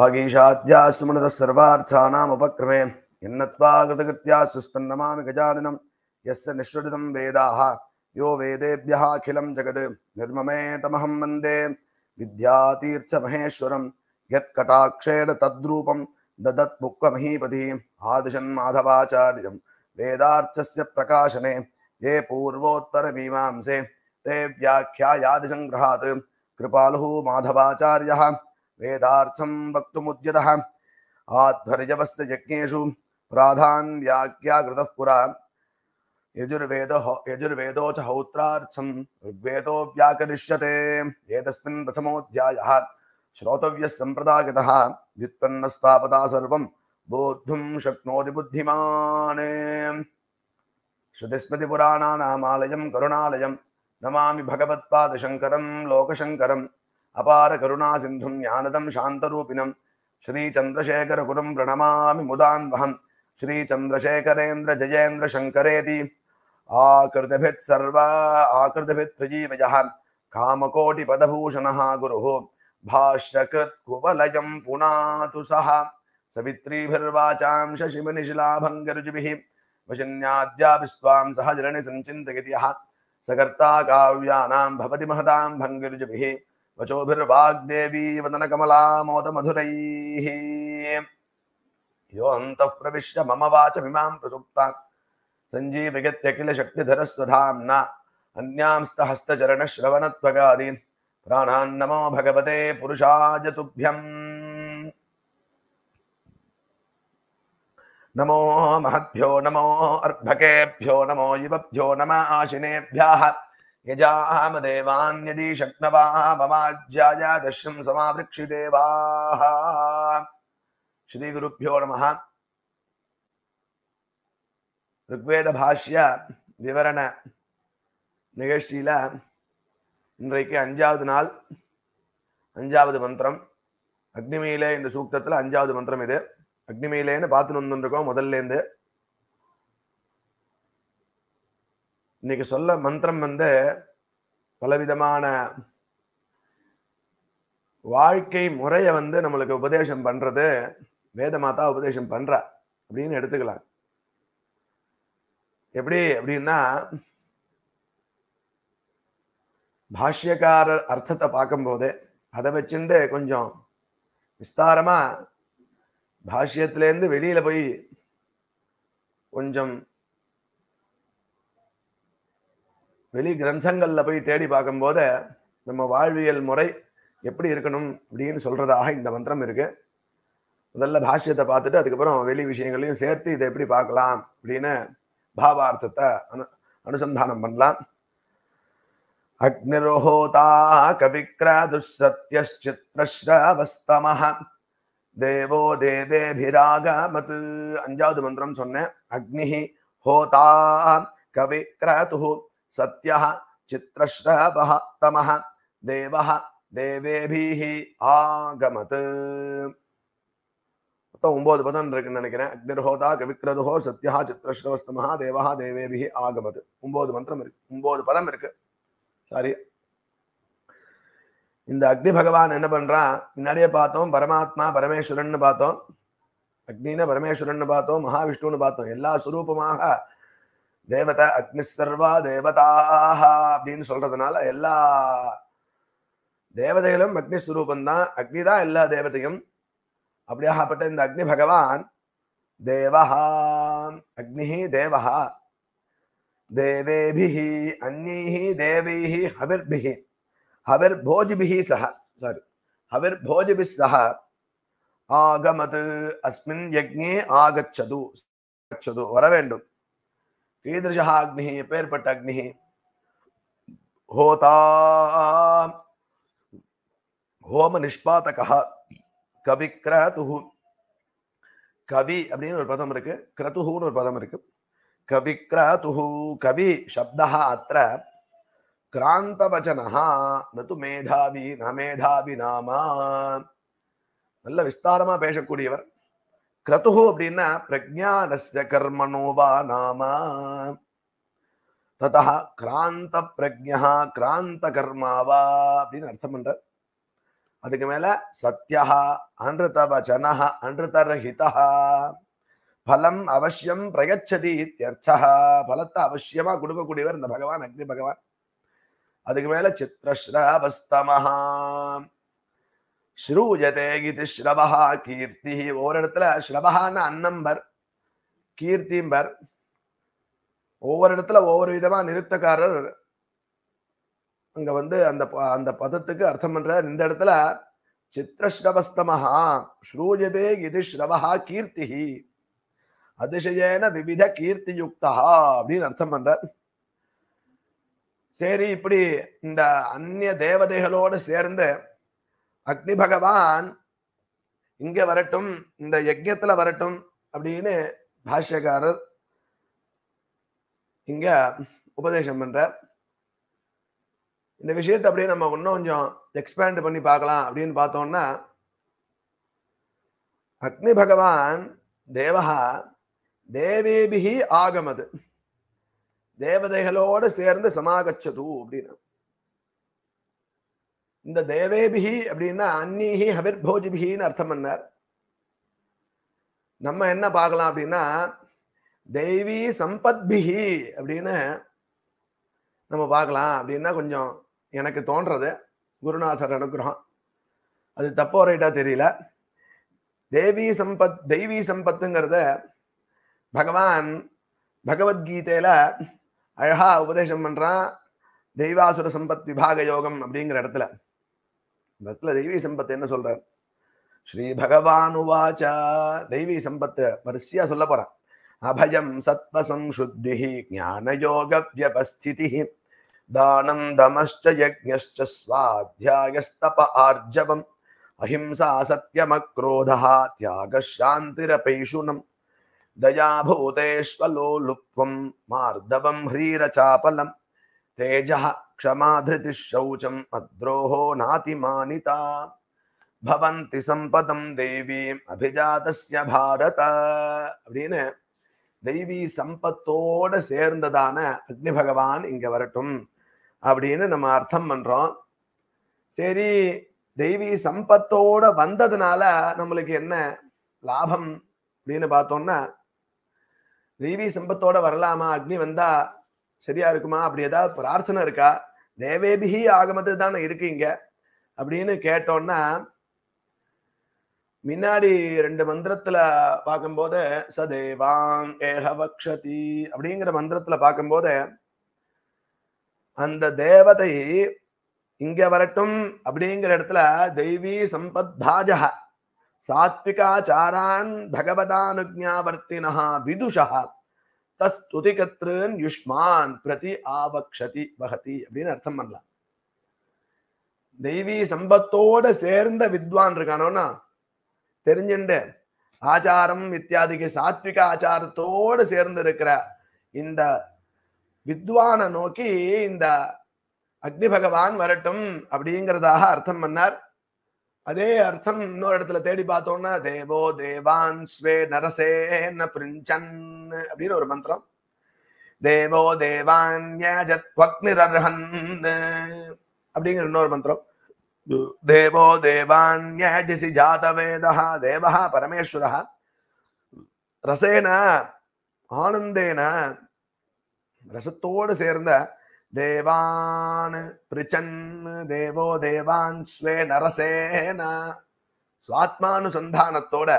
वागीशाद्यास्मृतः सर्वार्थानामुपक्रमे यन्नत्वा कृतकृत्या सुस्तन्नमामि गजाननं यस्य निःश्वरितं वेदाः यो वेदेभ्यः अखिलं जगद् निर्ममे तमहं वन्दे तद्रूप यत्कटाक्षेण तद्रूपं ददत्मुक्महीपतिम् आदिशन्माधवाचार्यं वेदार्थस्य प्रकाशने ये पूर्वोत्तरमीमांसे ते व्याख्यायादिसङ्ग्रहात् कृपालुः माधवाचार्यः वेदार्थं वक्तुमुद्यतः आध्वर्यवस्य यज्ञेषु प्राधान कृतः पुरा यजुर्वेद यजुर्वेदो च हौत्रार्थं ऋग्वेदो व्याकरिष्यते एतस्मिन् प्रथमोऽध्यायः श्रोतव्यः सम्प्रदायतः व्युत्पन्नस्तापदा सर्वं बोद्धुं शक्नोति बुद्धिमान् श्रुतिस्मृतिपुराणानामालयं करुणालयं नमामि भगवत्पादशङ्करं लोकशङ्करम् अपार करुणा सिंधु ज्ञानदम शांत रूपिणम श्री चंद्रशेखर गुरु प्रणमा मुदान वह श्री चंद्रशेखरेन्द्र जयेन्द्र शंकरेति आकृतभित सर्वा आकृतभित त्रिजीवज कामकोटि पदभूषण गुरु सह सवित्रीभिर्वाचां शशिमनिशिलाभङ्गरुजुभिः वशिन्याद्याभिस्त्वां सहजरणि सञ्चिन्तयति यः सकर्ता काव्यानां भवति महतां भङ्गरुजुभिः वचोभिर्वाग्देवी वदन कमला मोद मधुरैः यो अन्तः प्रविश्य मम वाचमिमां प्रसुप्तान् सञ्जीवयत्य किल शक्तिधरस्वधाम्ना अन्यांस्तहस्तचरणश्रवणत्वगादीन् प्राणान् नमो भगवते पुरुषाय तुभ्यम् नमो महद्भ्यो नमो अर्भकेभ्यो नमो युवभ्यो नम आशिनेभ्यः यजाम देवान्यदि शक्नवाः ममाज्याया दश्यं समावृक्षिदेवाः श्रीगुरुभ्यो नमः ருக்வேதபாஷ்ய விவரண நிகழ்ச்சியில இன்றைக்கு அஞ்சாவது நாள் அஞ்சாவது மந்திரம் அக்னிமயிலே இந்த சூக்தத்துல அஞ்சாவது மந்திரம் இது அக்னிமயிலேன்னு பார்த்துன்னு வந்துருக்கோம் முதல்லேருந்து இன்னைக்கு சொல்ல மந்திரம் வந்து பலவிதமான வாழ்க்கை முறையை வந்து நம்மளுக்கு உபதேசம் பண்றது வேத மாதா உபதேசம் பண்றா அப்படின்னு எடுத்துக்கலாம் எப்படி அப்படின்னா பாஷ்யக்காரர் அர்த்தத்தை பார்க்கும்போது அதை வச்சுட்டு கொஞ்சம் விஸ்தாரமா பாஷ்யத்திலேருந்து வெளியில போய் கொஞ்சம் வெளி கிரந்தங்களில் போய் தேடி பார்க்கும்போது நம்ம வாழ்வியல் முறை எப்படி இருக்கணும் அப்படின்னு சொல்றதாக இந்த மந்திரம் இருக்கு முதல்ல பாஷ்யத்தை பார்த்துட்டு அதுக்கப்புறம் வெளி விஷயங்களையும் சேர்த்து இதை எப்படி பார்க்கலாம் அப்படின்னு பாவார்த்தத்தை அனு அனுசந்தானம் பண்ணலாம் அக்னிரோஹோதா கவிக்ராதுசத்யச்சித்ரஸ்ரவஸ்தமஹ தேவோ தேவேபிராகமத் அஞ்சாவது மந்திரம் சொன்னேன் அக்னி ஹோதா கவிக்ராது சத்யா சித்திரஸ்ரவ தம தேவ தேவேபிஹி ஆகமத் மொத்தம் ஒன்பது பதம் இருக்குன்னு நினைக்கிறேன் அக்னிர்ஹோதா கவிக்ரதுஹோ சத்யா சித்திரஸ்ரவஸ்தமஹா தேவஹா தேவேபிஹி ஆகமது ஒன்பது மந்திரம் இருக்கு ஒன்பது பதம் இருக்கு சாரி இந்த அக்னி பகவான் என்ன பண்றா முன்னாடியே பார்த்தோம் பரமாத்மா பரமேஸ்வரன் பார்த்தோம் அக்னின பரமேஸ்வரன் பார்த்தோம் மகாவிஷ்ணுன்னு பார்த்தோம் எல்லா சுரூபமாக தேவத அக்னி சர்வா தேவதாக அப்படின்னு சொல்றதுனால எல்லா தேவதைகளும் அக்னி ஸ்வரூபந்தான் அக்னி தான் எல்லா தேவதையும் அப்படியாகப்பட்ட இந்த அக்னி பகவான் தேவஹா அக்னி தேவஹா தேவேபிஹி அந்நீஹி தேவீஹி ஹவிர்பிஹி ஹவிர் போஜிபிஹி சஹ சாரி ஹவிர் போஜிபி சஹ ஆகமது அஸ்மின் யக்ஞே ஆகச்சது வர வேண்டும் कीदृशः पेर्पटग्निः होता ஹோமநிஷ்பாதகா கவி கிரதுஹு கவி அப்படின்னு ஒரு பதம் இருக்கு கிரதுஹுன்னு ஒரு பதம் இருக்கு கவி கிரதுஹு கவி சப்தா அத்த கிராந்தவச்சனா நது மேதாவி ந மேதாவி நாமா நல்ல விஸ்தாரமா பேசக்கூடியவர் கிரதுகு அப்படின்னா பிரஜானஸ்ய கர்மனோவா நாம ததா கிராந்த பிரஜா கிராந்த கர்மாவா அப்படின்னு அர்த்தம் பண்ற அதுக்கு மேல சத்யா அன்ருத வச்சனஹ அன்ருத பலம் அவசியம் பிரயச்சதி இத்தியர்த்தா பலத்தை அவசியமா கொடுக்கக்கூடியவர் இந்த பகவான் அக்னி பகவான் அதுக்கு மேல சித்திரஸ்ரவஸ்தமஹா ஸ்ரூஜதே இது ஸ்ரவஹா கீர்த்தி ஒவ்வொரு இடத்துல ஸ்ரவஹான்னு அன்னம்பர் கீர்த்திம்பர் ஒவ்வொரு இடத்துல ஒவ்வொரு விதமா நிறுத்தக்காரர் அங்க வந்து அந்த அந்த பதத்துக்கு அர்த்தம் பண்றார் இந்த இடத்துல சித்திரஸ்ரவஸ்தமஹா ஸ்ரூஜதே இது ஸ்ரவஹா கீர்த்தி அதிசயன விவித கீர்த்தி யுக்தா அப்படின்னு அர்த்தம் பண்ற சரி இப்படி இந்த அந்நிய தேவதைகளோடு சேர்ந்து அக்னி பகவான் இங்க வரட்டும் இந்த யஜ்யத்துல வரட்டும் அப்படின்னு பாஷ்யக்காரர் இங்க உபதேசம் பண்ற இந்த விஷயத்தை அப்படியே நம்ம இன்னும் கொஞ்சம் எக்ஸ்பேண்ட் பண்ணி பார்க்கலாம் அப்படின்னு பார்த்தோம்னா அக்னி பகவான் தேவகா தேவேபிஹி ஆகமது தேவதைகளோடு சேர்ந்து சமாகச்சது அப்படின்னு இந்த தேவேபிகி அப்படின்னா அந்நீகி ஹபிர்போஜிபிகின்னு அர்த்தம் பண்ணார் நம்ம என்ன பார்க்கலாம் அப்படின்னா தெய்வி சம்பத்பிகி அப்படின்னு நம்ம பார்க்கலாம் அப்படின்னா கொஞ்சம் எனக்கு தோன்றது குருநாசர் அனுகிரகம் அது தப்போ ரைட்டா தெரியல தேவி சம்பத் தெய்வி சம்பத்துங்கிறத பகவான் பகவத்கீதையில அழகா உபதேசம் பண்றான் தெய்வாசுர சம்பத் விபாக யோகம் அப்படிங்கிற இடத்துல मतलब दैवी संपत என்ன சொல்றார் ஸ்ரீ பகवानुवाच दैवी संपत மர்சியா சொல்ல போறான் அபயம் சத்வ ਸੰசுத்தி ஞான யோகவய பஸ்திதி தானம் தமश्च यज्ञश्च ஸ்வாధ్యாயஸ்தபார்ஜபம் अहिंसा சத்தியமக்ரோத하 தியாக சாந்திரபேஷுனம் दया भूதேశ్వ லோலூபம் 마र्दவம் ஹரீரチャபலம் तेजः क्षमाधृतिशौचम् अद्रोहो नातिमानिता பவந்தி சம்பதம் தெய்வி அபிஜாதஸ்ய பாரத அப்படின்னு தெய்வி சம்பத்தோட சேர்ந்ததான அக்னி பகவான் இங்க வரட்டும் அப்படின்னு நம்ம அர்த்தம் பண்றோம் சரி தெய்வி சம்பத்தோட வந்ததுனால நம்மளுக்கு என்ன லாபம் அப்படின்னு பார்த்தோம்னா தெய்வி சம்பத்தோட வரலாமா அக்னி வந்தா சரியா இருக்குமா அப்படி ஏதாவது பிரார்த்தனை இருக்கா தேவேபிகி ஆகமத்து தானே இருக்கீங்க அப்படின்னு கேட்டோம்னா முன்னாடி ரெண்டு மந்திரத்துல பார்க்கும்போது சதேவாங் ஏகபக்ஷதி அப்படிங்கிற மந்திரத்துல பார்க்கும்போது அந்த தேவதை இங்க வரட்டும் அப்படிங்கிற இடத்துல தெய்வி சம்பத் பாஜக சாத்விகாச்சாரான் பகவதானுஜாவர்த்தினா விதுஷா தஸ்துதி கத்ருன் யுஷ்மான் பிரதி ஆவக்ஷதி வகதி அப்படின்னு அர்த்தம் பண்ணலாம் தெய்வீ சம்பத்தோட சேர்ந்த வித்வான் இருக்கானோனா தெரிஞ்சுண்டு ஆச்சாரம் இத்தியாதிக்கு சாத்விக ஆச்சாரத்தோடு சேர்ந்து இருக்கிற இந்த வித்வானை நோக்கி இந்த அக்னி பகவான் வரட்டும் அப்படிங்கிறதாக அர்த்தம் பண்ணார் அதே அர்த்தம் இன்னொரு இடத்துல தேடி பார்த்தோம்னா தேவோ தேவான் ஸ்வே நரசேன பிரிஞ்சன் அப்படின்னு ஒரு மந்திரம் தேவோ தேவான் அப்படிங்கிற இன்னொரு மந்திரம் தேவோ தேவான்யஜிசி ஜாதவேதா தேவஹா பரமேஸ்வரா ரசேன ஆனந்தேன ரசத்தோடு சேர்ந்த தேவான் பிரிச்சன் தேவோ தேவான் ஸ்வே நரசேனா சுவாத்மானுசந்தானத்தோட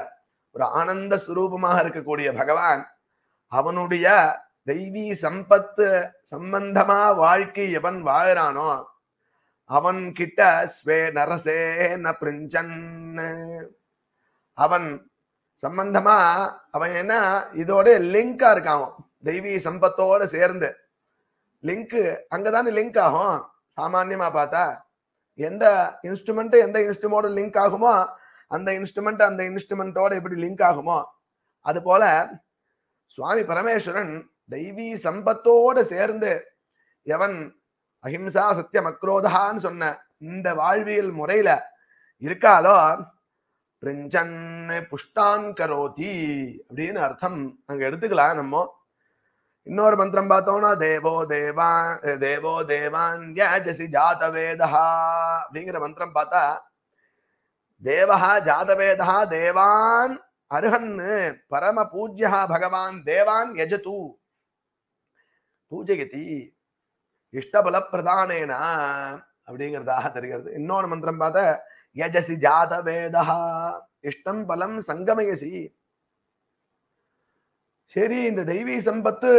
ஒரு ஆனந்த சுரூபமாக இருக்கக்கூடிய பகவான் அவனுடைய தெய்வீ சம்பத்து சம்பந்தமா வாழ்க்கை எவன் வாழ்கிறானோ அவன் கிட்ட ஸ்வே நரசேன பிரிஞ்சன் அவன் சம்பந்தமா அவன் என்ன இதோட லிங்கா இருக்கான் தெய்வீ சம்பத்தோட சேர்ந்து லிங்க்கு அங்கதானே லிங்க் ஆகும் சாமான்யமா பார்த்தா எந்த இன்ஸ்ட்ருமெண்ட் எந்த இன்ஸ்ட்ருமோட லிங்க் ஆகுமோ அந்த இன்ஸ்ட்ருமெண்ட் அந்த இன்ஸ்ட்ருமெண்ட்டோட எப்படி லிங்க் ஆகுமோ அது போல சுவாமி பரமேஸ்வரன் தெய்வீ சம்பத்தோடு சேர்ந்து எவன் அஹிம்சா சத்திய அக்ரோதான்னு சொன்ன இந்த வாழ்வியல் முறையில இருக்காலோ பிரிஞ்சன் புஷ்டான் கரோதி அப்படின்னு அர்த்தம் அங்க எடுத்துக்கலாம் நம்ம இன்னொரு மந்திரம் பார்த்தோம்னா தேவோ தேவான் தேவோ தேவான் யாஜசி ஜாதவேதா அப்படிங்கிற மந்திரம் பார்த்தா தேவஹா ஜாதவேதா தேவான் அருகன்னு பரம பூஜ்யா பகவான் தேவான் யஜது பூஜயதி இஷ்டபல பிரதானேனா அப்படிங்கிறதாக தெரிகிறது இன்னொரு மந்திரம் பார்த்த யஜசி ஜாதவேதா இஷ்டம் பலம் சங்கமயசி சரி இந்த தெய்வீ சம்பத்து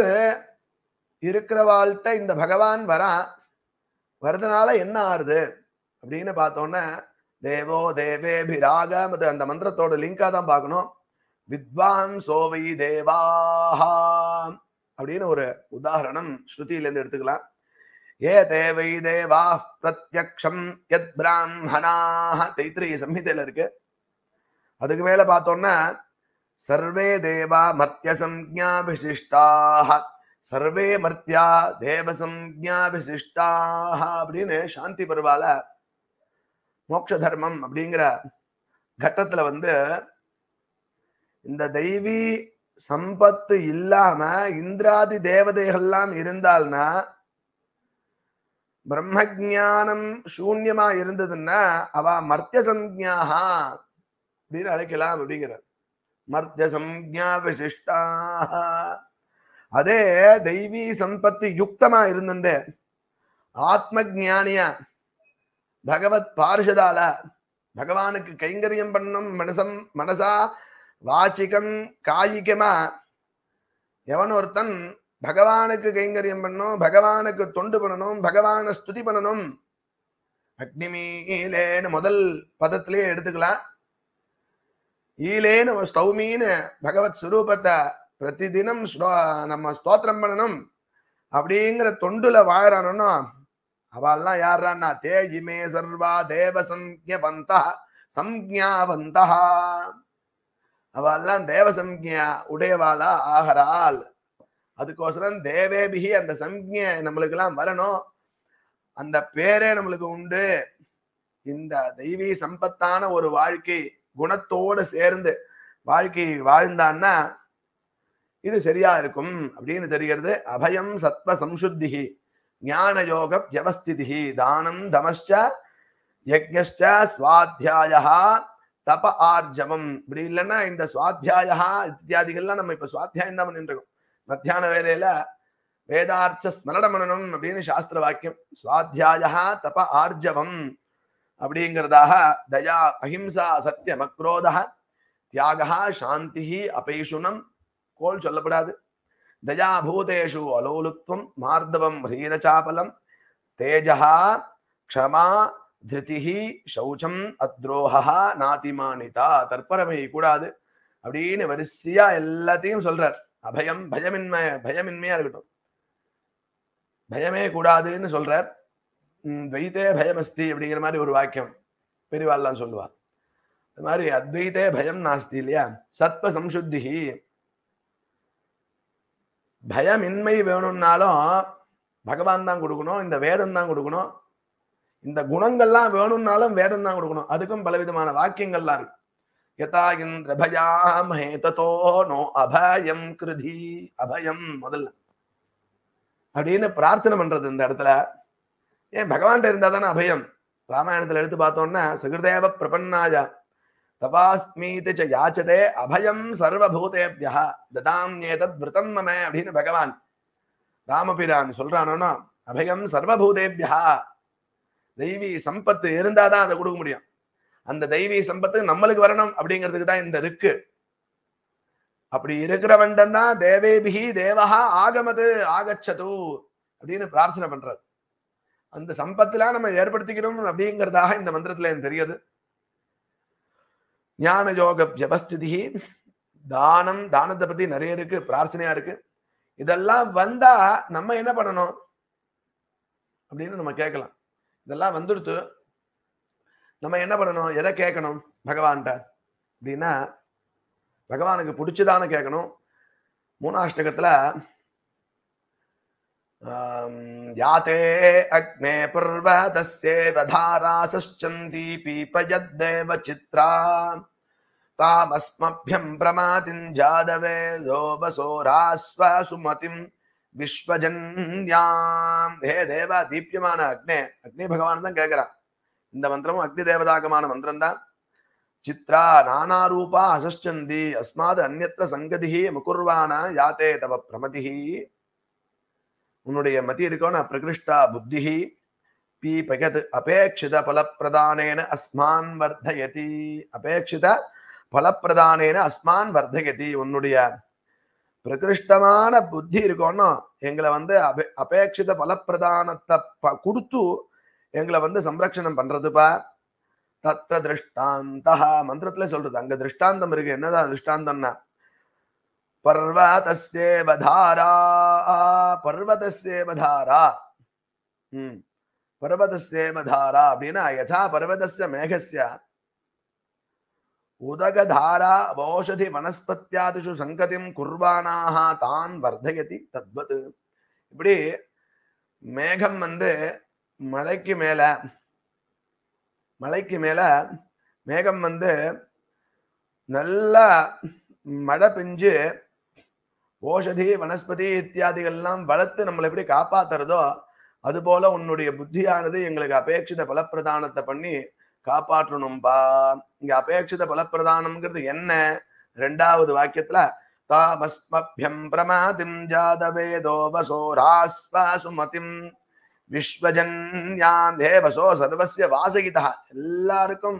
இருக்கிறவாள்கிட்ட இந்த பகவான் வரா வரதுனால என்ன ஆறுது அப்படின்னு பார்த்தோன்னே தேவோ தேவேபிராகம் அது அந்த மந்திரத்தோட லிங்கா தான் பார்க்கணும் வித்வான் சோவை தேவாஹா அப்படின்னு ஒரு உதாரணம் ஸ்ருதியிலேருந்து எடுத்துக்கலாம் ஏ தேவை தேவா பிரத்யக்ஷம் எத் பிராமணாக தைத்திரிய சம்ஹிதையில் இருக்கு அதுக்கு மேல பார்த்தோம்னா சர்வே தேவா देवा விசிஷ்டாக சர்வே மர்த்தியா தேவசம்யா விசிஷ்டாக அப்படின்னு சாந்தி பருவால மோட்ச தர்மம் அப்படிங்கிற கட்டத்துல வந்து இந்த தெய்வி சம்பத்து இல்லாம இந்திராதி தேவதைகள்லாம் இருந்தால்னா பிரம்ம ஜானம் சூன்யமா இருந்ததுன்னா அவ மர்த்திய சந்யாகா அப்படின்னு அழைக்கலாம் அப்படிங்கிறார் மர்த்திய சம்யா விசிஷ்டா அதே தெய்வீ சம்பத்து யுக்தமா இருந்துட்டு ஆத்ம ஜானியா பகவத் பார்ஷதால பகவானுக்கு கைங்கரியம் பண்ணும் மனசம் மனசா வாச்சிகம் காய்கமா எவன் ஒருத்தன் பகவானுக்கு கைங்கரியம் பண்ணும் பகவானுக்கு தொண்டு பண்ணணும் பகவானை ஸ்துதி பண்ணணும் அக்னிமீலேன்னு முதல் பதத்திலேயே எடுத்துக்கலாம் ஈலே நம்ம ஸ்தௌமின்னு பகவத் சுரூபத்தை பிரதி தினம் நம்ம ஸ்தோத்திரம் பண்ணணும் அப்படிங்கிற தொண்டுல வாழறோம்னா அவெல்லாம் யாரான்னா தேஜிமே சர்வா தேவ சங்கியபந்தா சம்ஞாபந்தா அவெல்லாம் தேவ சம்ஞா உடையவாளா ஆகிறாள் அதுக்கோசரம் தேவேபிகி அந்த சம்ய நம்மளுக்கு எல்லாம் வரணும் அந்த பேரே நம்மளுக்கு உண்டு இந்த தெய்வீ சம்பத்தான ஒரு வாழ்க்கை குணத்தோடு சேர்ந்து வாழ்க்கை வாழ்ந்தான்னா இது சரியா இருக்கும் அப்படின்னு தெரிகிறது அபயம் சத்வ சம்சுத்திகி ஞான யோக வியவஸ்திதிகி தானம் தமஸ்ச யஜ்ஞ சுவாத்தியாயா தப ஆர்ஜவம் இப்படி இல்லைன்னா இந்த சுவாத்தியாயா இத்தியாதிகள்லாம் நம்ம இப்ப சுவாத்தியாயம் தான் பண்ணிருக்கோம் மத்தியான வேலையில வேதார்த்த ஸ்மரண மனனம் அப்படின்னு சாஸ்திர வாக்கியம் சுவாத்தியாயா தப ஆர்ஜவம் அப்படிங்கிறதாக தயா அஹிம்சா சத்தியம் அக்ரோதா தியாகா சாந்தி அபேஷுனம் கோல் சொல்லப்படாது தயா பூதேஷு அலோலுத்வம் மார்தவம் ஹீரச்சாபலம் தேஜா க்ஷமா திருதிஹி சௌச்சம் அத்ரோஹா நாதிமானிதா தற்பரமை கூடாது அப்படின்னு வரிசையா எல்லாத்தையும் சொல்றார் அபயம் பயமின்மை பயமின்மையா இருக்கட்டும் பயமே கூடாதுன்னு சொல்றார் துவைத்தே பயமஸ்தி அப்படிங்கிற மாதிரி ஒரு வாக்கியம் பெரியவாள்லாம் சொல்லுவா அது மாதிரி அத்வைத்தே பயம் நாஸ்தி இல்லையா சத்வ சம்சுத்திகி பயமின்மை வேணும்னாலும் பகவான் தான் கொடுக்கணும் இந்த வேதம் தான் கொடுக்கணும் இந்த குணங்கள்லாம் வேணும்னாலும் வேதம் தான் கொடுக்கணும் அதுக்கும் பலவிதமான வாக்கியங்கள்லாம் இருக்கு யதா இந்திர பயாமஹே நோ அபயம் கிருதி அபயம் முதல்ல அப்படின்னு பிரார்த்தனை பண்றது இந்த இடத்துல ஏன் பகவான் இருந்தா தானே அபயம் ராமாயணத்துல எடுத்து பார்த்தோம்னா சகிருதேவ பிரபன்னாஜா தபாஸ்மீதி யாச்சதே அபயம் சர்வபூதேபியா ததாம்யேதத் விரதம் மம அப்படின்னு பகவான் ராமபிரான் சொல்றானோன்னா அபயம் சர்வபூதேபியா தெய்வீ சம்பத்து இருந்தாதான் அதை கொடுக்க முடியும் அந்த தெய்வீ சம்பத்து நம்மளுக்கு வரணும் அப்படிங்கிறதுக்கு தான் இந்த ருக்கு அப்படி இருக்கிறவன் தான் தேவேபிகி தேவஹா ஆகமது ஆகச்சது அப்படின்னு பிரார்த்தனை பண்றது அந்த சம்பத்துல நம்ம ஏற்படுத்திக்கணும் அப்படிங்கிறதாக இந்த மந்திரத்துல எனக்கு தெரியுது ஞான யோக ஜபஸ்திதி தானம் தானத்தை பத்தி நிறைய இருக்கு பிரார்த்தனையா இருக்கு இதெல்லாம் வந்தா நம்ம என்ன பண்ணணும் அப்படின்னு நம்ம கேட்கலாம் இதெல்லாம் வந்துடுத்து நம்ம என்ன பண்ணணும் எதை கேட்கணும் பகவான்கிட்ட அப்படின்னா பகவானுக்கு பிடிச்சதான கேட்கணும் மூணாஷ்டகத்துல याते अग्ने पर्वतस्येव धारासश्चन्ती पीपयद्देव चित्रा तामस्मभ्यम् प्रमातिं जादवे सुमतिं விஸ்வஜன்யாம் ஹே தேவா தீப்யமான அக்னே அக்னி பகவான் தான் கேட்கிறான் இந்த மந்திரமும் அக்னி தேவதாகமான மந்திரம் தான் சித்ரா நானா ரூபா அசஸ்சந்தி அஸ்மாத் அந்நத்திர சங்கதிஹி முகுர்வானா யாத்தே தவ பிரமதிஹி உன்னுடைய மதி இருக்கோ பிரகிருஷ்டா புத்திஹி பி பகத் அபேட்சித பலப்பிரதானேன அஸ்மான் வர்தயதி அபேட்சித பலப்பிரதானேன அஸ்மான் வர்தயதி உன்னுடைய பிரகிருஷ்டமான புத்தி இருக்கோன்னா எங்களை வந்து அபே அபேட்சித பலப்பிரதானத்தை ப கொடுத்து எங்களை வந்து சம்ரக்ஷணம் பண்றதுப்பா தத்த திருஷ்டாந்த மந்திரத்துல சொல்றது அங்க திருஷ்டாந்தம் இருக்கு என்னதான் திருஷ்டாந்தம்னா पर्वत से धारा पर्वत से धारा हम्म। पर्वत से धारा बिना यथा पर्वत से मेघ उदक धारा वोषधि वनस्पत्यादिषु संगति कुर्वाणा तान वर्धयति तद्वत् இப்படி மேகம் வந்து மலைக்கு மேல மலைக்கு மேல மேகம் வந்து நல்ல மழை பெஞ்சு ஓஷதி வனஸ்பதி இத்தியாதிகள்லாம் வளர்த்து நம்மளை எப்படி காப்பாத்துறதோ அது போல உன்னுடைய புத்தியானது எங்களுக்கு அபேட்சித பலப்பிரதானத்தை பண்ணி காப்பாற்றணும்பா இங்க அபேட்சித பலப்பிரதானம்ங்கிறது என்ன ரெண்டாவது வாக்கியத்துல தாமஸ்மபியம் பிரமாதிம் ஜாதவேதோபசோராஸ்வசுமதிம் விஸ்வஜன்யாம் தேவசோ சர்வசிய வாசகிதா எல்லாருக்கும்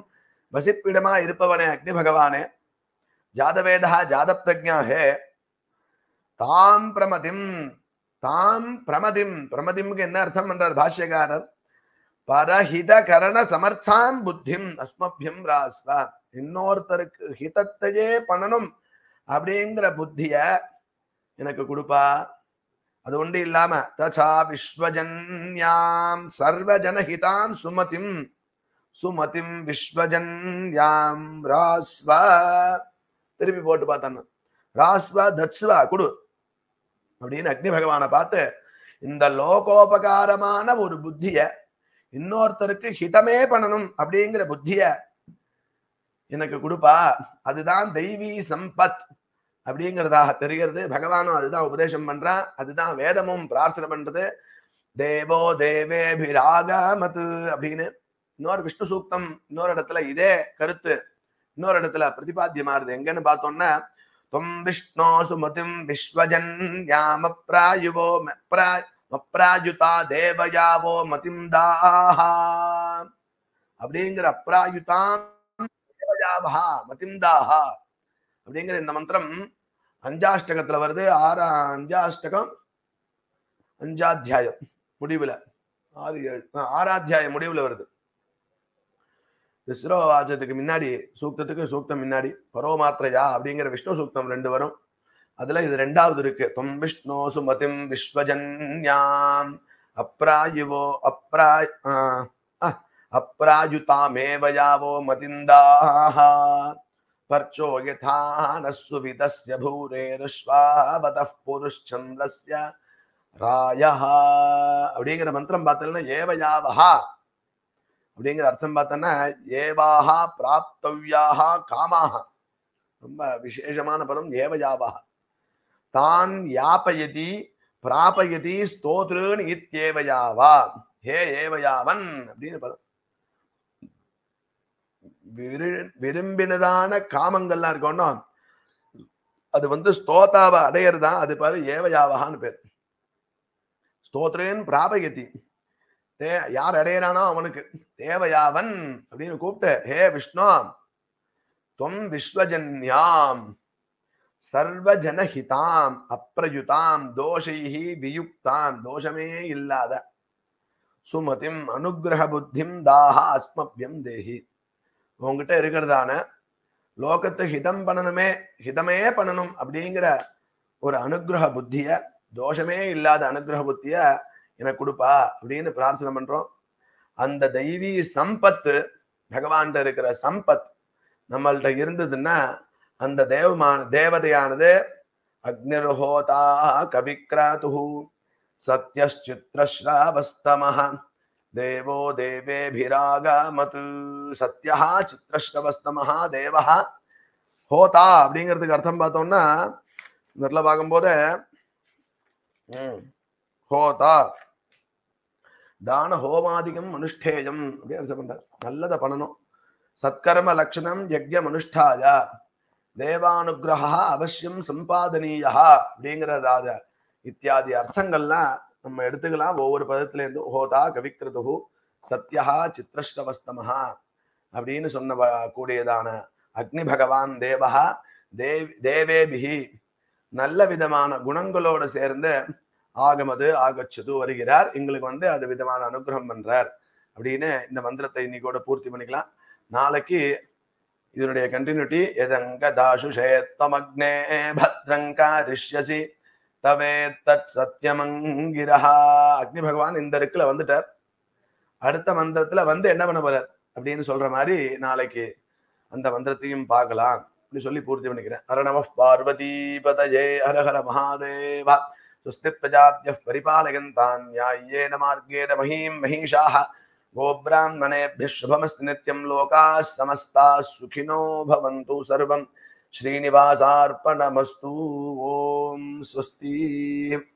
வசிப்பிடமா இருப்பவனே அக்னி பகவானே ஜாதவேதா ஜாத பிரஜா ஹே தாம் பிரமதிம் தாம் பிரமதிம் பிரமதிம்க்கு என்ன அர்த்தம் என்றார் பாஷ்யகாரர் பரஹித கரண சமர்த்தான் புத்திம் அஸ்மபியம் ராஸ்வ இன்னொருத்தருக்கு ஹிதத்தையே பண்ணணும் அப்படிங்கிற புத்திய எனக்கு கொடுப்பா அது ஒன்று இல்லாம தசா விஸ்வஜன்யாம் சர்வஜனஹிதாம் சுமதிம் சுமதிம் விஸ்வஜன்யாம் ராஸ்வ திருப்பி போட்டு பார்த்தான் ராஸ்வா தட்ஸ்வா கொடு அப்படின்னு அக்னி பகவானை பார்த்து இந்த லோகோபகாரமான ஒரு புத்திய இன்னொருத்தருக்கு ஹிதமே பண்ணணும் அப்படிங்கிற புத்திய எனக்கு கொடுப்பா அதுதான் தெய்வீ சம்பத் அப்படிங்கிறதாக தெரிகிறது பகவானும் அதுதான் உபதேசம் பண்றா அதுதான் வேதமும் பிரார்த்தனை பண்றது தேவோ தேவேபிராகமது அப்படின்னு இன்னொரு விஷ்ணு சூக்தம் இன்னொரு இடத்துல இதே கருத்து இன்னொரு இடத்துல பிரதிபாத்தியமாறுது எங்கன்னு பார்த்தோம்னா त्वं विष्णो सुमतिं विश्वजन्यामप्रायुवो மப்ராயுதா தேவயாவோ மதிம்தாஹ அப்படிங்கிற அப்ராயுதான் தேவயாவா மதிம்தாஹா அப்படிங்கிற இந்த மந்திரம் அஞ்சாஷ்டகத்துல வருது ஆறா அஞ்சாஷ்டகம் அஞ்சாத்தியாயம் முடிவுல ஆறு ஏழு ஆறாத்தியாயம் முடிவுல வருது விஸ்ரோவாச்சத்துக்கு முன்னாடி சூக்தத்துக்கு சூக்தம் முன்னாடி பரோமாத்திரையா அப்படிங்கிற விஷ்ணு சூக்தம் ரெண்டு வரும் அதுல இது ரெண்டாவது இருக்கு தொம் விஷ்ணு சுமதிம் விஸ்வஜன்யாம் அப்ராயுவோ அப்ராய் அப்ராயுதாமேவயாவோ மதிந்தா பர்ச்சோ யதா நஸ்வவிதஸ்ய பூரேருஷ்வாவதः புருஷ்சந்திரஸ்ய ராயஹ அப்படிங்கிற மந்திரம் பார்த்தீங்கன்னா ஏவயாவஹா அப்படிங்கிற அர்த்தம் பார்த்தோன்னா ஏவாகா பிராப்தவ்யாகா காமாக ரொம்ப விசேஷமான பதம் ஏவயாவாக தான் யாபயதி பிராபயதி ஸ்தோத்ருன் இத்தேவயாவா ஹே ஏவயாவன் அப்படின்னு பதம் விரும்பினதான காமங்கள்லாம் இருக்கோம்னா அது வந்து ஸ்தோத்தாவை அடையிறதா அது பாரு ஏவயாவகான்னு பேர் ஸ்தோத்ரேன் பிராபயதி தே யார் அடையிறானோ அவனுக்கு தேவயாவன் அப்படின்னு கூப்பிட்டு ஹே விஷ்ணு தொம் விஸ்வஜன்யாம் சர்வஜனஹிதாம் அப்ரயுதாம் தோஷைஹி வியுக்தாம் தோஷமே இல்லாத சுமதிம் அனுகிரக புத்திம் தாஹா அஸ்மபியம் தேஹி உங்ககிட்ட இருக்கிறதான லோகத்து ஹிதம் பண்ணணுமே ஹிதமே பண்ணணும் அப்படிங்கிற ஒரு அனுகிரக புத்திய தோஷமே இல்லாத அனுகிரக புத்திய எனக்கு கொடுப்பா அப்படின்னு பிரார்த்தனை பண்றோம் அந்த தெய்வீ சம்பத்து பகவான் இருக்கிற சம்பத் நம்மள்கிட்ட இருந்ததுன்னா அந்த தேவமான தேவதையானது அக்னிர்ஹோதா கவிக்ராது சத்யச்சித்ரஸ்ராவஸ்தமஹ தேவோ தேவே பிராகமது சத்யா சித்ரஸ்ரவஸ்தமஹா தேவஹா ஹோதா அப்படிங்கிறதுக்கு அர்த்தம் பார்த்தோம்னா முதல்ல பார்க்கும்போது ஹோதா தான ஹோமாதிகம் அனுஷ்டேயம் அப்படின்னு அர்த்தம் பண்றார் நல்லதை பண்ணணும் சத்கர்ம லட்சணம் யஜ்யம் அனுஷ்டாயா தேவானுகிரகா அவசியம் சம்பாதனீயா அப்படிங்கிறதாத இத்தியாதி அர்த்தங்கள்லாம் நம்ம எடுத்துக்கலாம் ஒவ்வொரு பதத்திலேருந்து ஹோதா கவிக்ரது சத்யா சித்திரஸ்ரவஸ்தமஹா அப்படின்னு சொன்ன கூடியதான அக்னி பகவான் தேவஹா தேவ் தேவேபிஹி நல்ல விதமான குணங்களோடு சேர்ந்து ஆகமது ஆகச்சது வருகிறார் எங்களுக்கு வந்து அது விதமான அனுகிரகம் பண்றார் அப்படின்னு இந்த மந்திரத்தை கூட பூர்த்தி பண்ணிக்கலாம் நாளைக்கு இதனுடைய கண்டினியூட்டி எதங்க தாசு சேத்தமக்னே பத்ரங்காரிஷ்யசி தவே தத் சத்தியமங்கிரஹா அக்னி பகவான் இந்த இருக்குல வந்துட்டார் அடுத்த மந்திரத்துல வந்து என்ன பண்ண போறார் அப்படின்னு சொல்ற மாதிரி நாளைக்கு அந்த மந்திரத்தையும் பார்க்கலாம் அப்படின்னு சொல்லி பூர்த்தி பண்ணிக்கிறேன் ஹர நம பார்வதி பதஜே ஹரஹர மகாதேவா सुस्थिप्रजात्यः मार्गेण महीं महिषाः गोब्राह्मणेभ्यः शुभमस्ति नित्यं लोकाः समस्ताः सुखिनो भवन्तु सर्वं श्रीनिवासार्पणमस्तु ॐ स्वस्ति